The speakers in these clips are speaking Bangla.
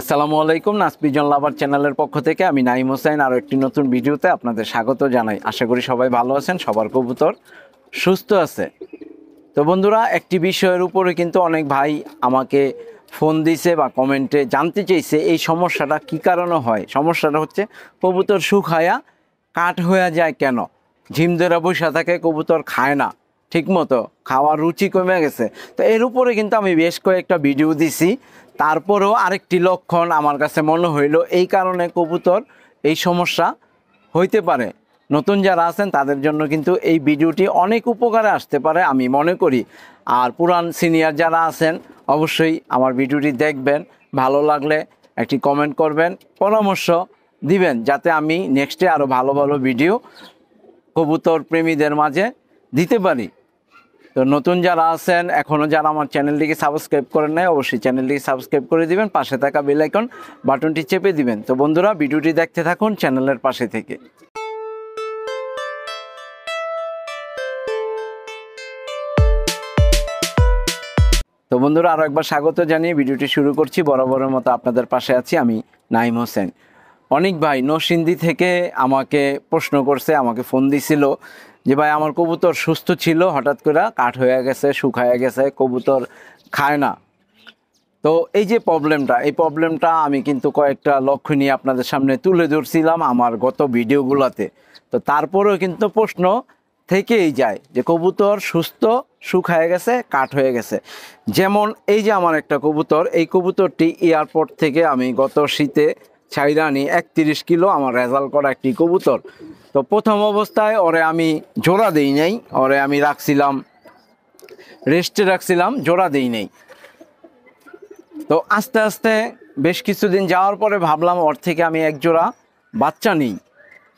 আসসালামু আলাইকুম নাসপিজন লাভার চ্যানেলের পক্ষ থেকে আমি নাইম হোসেন আরও একটি নতুন ভিডিওতে আপনাদের স্বাগত জানাই আশা করি সবাই ভালো আছেন সবার কবুতর সুস্থ আছে তো বন্ধুরা একটি বিষয়ের উপরে কিন্তু অনেক ভাই আমাকে ফোন দিছে বা কমেন্টে জানতে চাইছে এই সমস্যাটা কি কারণে হয় সমস্যাটা হচ্ছে কবুতর শুকায়া কাঠ হয়ে যায় কেন ঝিম ধরে বসে থাকে কবুতর খায় না ঠিকমতো খাওয়ার রুচি কমে গেছে তো এর উপরে কিন্তু আমি বেশ কয়েকটা ভিডিও দিছি তারপরেও আরেকটি লক্ষণ আমার কাছে মনে হইল এই কারণে কবুতর এই সমস্যা হইতে পারে নতুন যারা আছেন তাদের জন্য কিন্তু এই ভিডিওটি অনেক উপকারে আসতে পারে আমি মনে করি আর পুরান সিনিয়র যারা আছেন অবশ্যই আমার ভিডিওটি দেখবেন ভালো লাগলে একটি কমেন্ট করবেন পরামর্শ দিবেন যাতে আমি নেক্সটে আরও ভালো ভালো ভিডিও কবুতর প্রেমীদের মাঝে দিতে পারি তো নতুন যারা আছেন এখনও যারা আমার চ্যানেলটিকে সাবস্ক্রাইব করেন নাই অবশ্যই চ্যানেলটিকে সাবস্ক্রাইব করে দিবেন পাশে থাকা বেলাইকন বাটনটি চেপে দিবেন তো বন্ধুরা ভিডিওটি দেখতে থাকুন চ্যানেলের পাশে থেকে তো বন্ধুরা আরও একবার স্বাগত জানিয়ে ভিডিওটি শুরু করছি বরাবরের মতো আপনাদের পাশে আছি আমি নাইম হোসেন অনেক ভাই নসিন্দি থেকে আমাকে প্রশ্ন করছে আমাকে ফোন দিছিল যে ভাই আমার কবুতর সুস্থ ছিল হঠাৎ করে কাঠ হয়ে গেছে শুকায় গেছে কবুতর খায় না তো এই যে প্রবলেমটা এই প্রবলেমটা আমি কিন্তু কয়েকটা লক্ষ্য নিয়ে আপনাদের সামনে তুলে ধরছিলাম আমার গত ভিডিওগুলোতে তো তারপরেও কিন্তু প্রশ্ন থেকেই যায় যে কবুতর সুস্থ শুকায় গেছে কাঠ হয়ে গেছে যেমন এই যে আমার একটা কবুতর এই কবুতরটি এয়ারপোর্ট থেকে আমি গত শীতে চাহিদা আনি একত্রিশ কিলো আমার রেজাল্ট করা একটি কবুতর তো প্রথম অবস্থায় ওরে আমি জোড়া দেই নাই ওরে আমি রাখছিলাম রেস্টে রাখছিলাম জোড়া দেই নাই তো আস্তে আস্তে বেশ কিছুদিন যাওয়ার পরে ভাবলাম ওর থেকে আমি এক জোড়া বাচ্চা নিই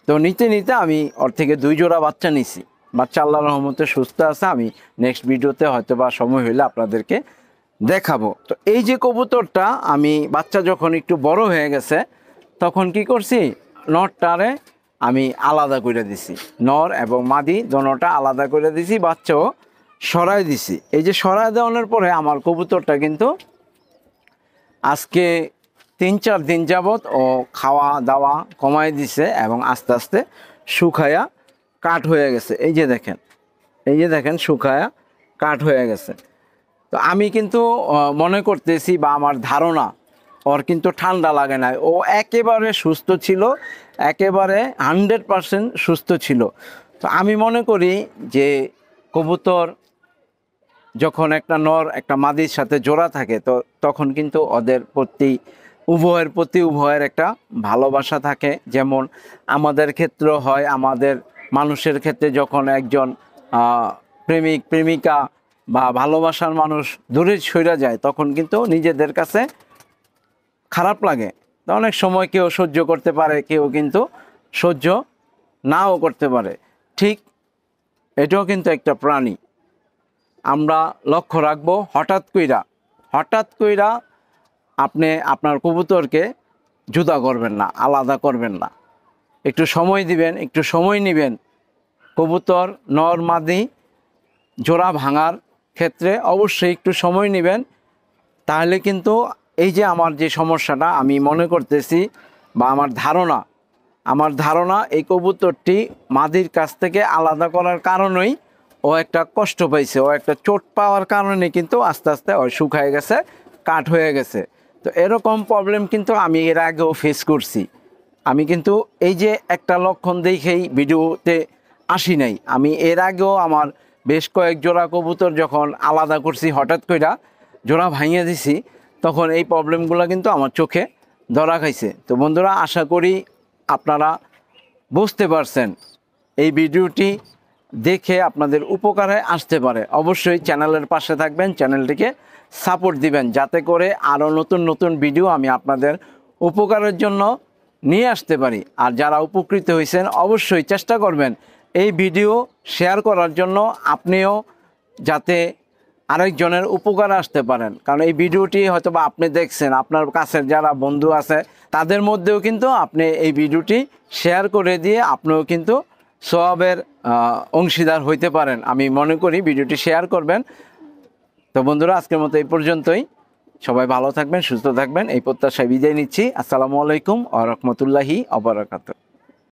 তো নিতে নিতে আমি ওর থেকে দুই জোড়া বাচ্চা নিছি বাচ্চা আল্লাহ রহমতে সুস্থ আছে আমি নেক্সট ভিডিওতে হয়তো বা সময় হইলে আপনাদেরকে দেখাবো তো এই যে কবুতরটা আমি বাচ্চা যখন একটু বড় হয়ে গেছে তখন কি করছি নরটারে আমি আলাদা করে দিছি নর এবং মাদি দনটা আলাদা করে দিছি বাচ্চাও সরাই দিছি এই যে সরাই দেওয়ানোর পরে আমার কবুতরটা কিন্তু আজকে তিন চার দিন যাবৎ ও খাওয়া দাওয়া কমাই দিছে এবং আস্তে আস্তে শুকায়া কাঠ হয়ে গেছে এই যে দেখেন এই যে দেখেন শুকায়া কাঠ হয়ে গেছে তো আমি কিন্তু মনে করতেছি বা আমার ধারণা ওর কিন্তু ঠান্ডা লাগে না ও একেবারে সুস্থ ছিল একেবারে হান্ড্রেড পারসেন্ট সুস্থ ছিল তো আমি মনে করি যে কবুতর যখন একটা নর একটা মাদির সাথে জোড়া থাকে তো তখন কিন্তু ওদের প্রতি উভয়ের প্রতি উভয়ের একটা ভালোবাসা থাকে যেমন আমাদের ক্ষেত্র হয় আমাদের মানুষের ক্ষেত্রে যখন একজন প্রেমিক প্রেমিকা বা ভালোবাসার মানুষ দূরে সইরা যায় তখন কিন্তু নিজেদের কাছে খারাপ লাগে তা অনেক সময় কেউ সহ্য করতে পারে কেউ কিন্তু সহ্য নাও করতে পারে ঠিক এটাও কিন্তু একটা প্রাণী আমরা লক্ষ্য রাখব হঠাৎ কইরা হঠাৎ কইরা আপনি আপনার কবুতরকে জুদা করবেন না আলাদা করবেন না একটু সময় দিবেন একটু সময় নেবেন কবুতর নর মাদি জোড়া ভাঙার ক্ষেত্রে অবশ্যই একটু সময় নেবেন তাহলে কিন্তু এই যে আমার যে সমস্যাটা আমি মনে করতেছি বা আমার ধারণা আমার ধারণা এই কবুতরটি মাদির কাছ থেকে আলাদা করার কারণেই ও একটা কষ্ট পাইছে ও একটা চোট পাওয়ার কারণে কিন্তু আস্তে আস্তে ও শুকায় গেছে কাঠ হয়ে গেছে তো এরকম প্রবলেম কিন্তু আমি এর আগেও ফেস করছি আমি কিন্তু এই যে একটা লক্ষণ দেখেই ভিডিওতে আসি নাই আমি এর আগেও আমার বেশ কয়েক জোড়া কবুতর যখন আলাদা করছি হঠাৎ করে জোড়া ভাঙিয়ে দিছি তখন এই প্রবলেমগুলো কিন্তু আমার চোখে ধরা খাইছে তো বন্ধুরা আশা করি আপনারা বুঝতে পারছেন এই ভিডিওটি দেখে আপনাদের উপকারে আসতে পারে অবশ্যই চ্যানেলের পাশে থাকবেন চ্যানেলটিকে সাপোর্ট দিবেন যাতে করে আরও নতুন নতুন ভিডিও আমি আপনাদের উপকারের জন্য নিয়ে আসতে পারি আর যারা উপকৃত হয়েছেন অবশ্যই চেষ্টা করবেন এই ভিডিও শেয়ার করার জন্য আপনিও যাতে আরেকজনের উপকার আসতে পারেন কারণ এই ভিডিওটি হয়তো বা আপনি দেখছেন আপনার কাছের যারা বন্ধু আছে তাদের মধ্যেও কিন্তু আপনি এই ভিডিওটি শেয়ার করে দিয়ে আপনিও কিন্তু সবের অংশীদার হইতে পারেন আমি মনে করি ভিডিওটি শেয়ার করবেন তো বন্ধুরা আজকের মতো এই পর্যন্তই সবাই ভালো থাকবেন সুস্থ থাকবেন এই প্রত্যাশায় বিদায় নিচ্ছি আসসালামু আলাইকুম আ রহমতুল্লাহি অবরাকাত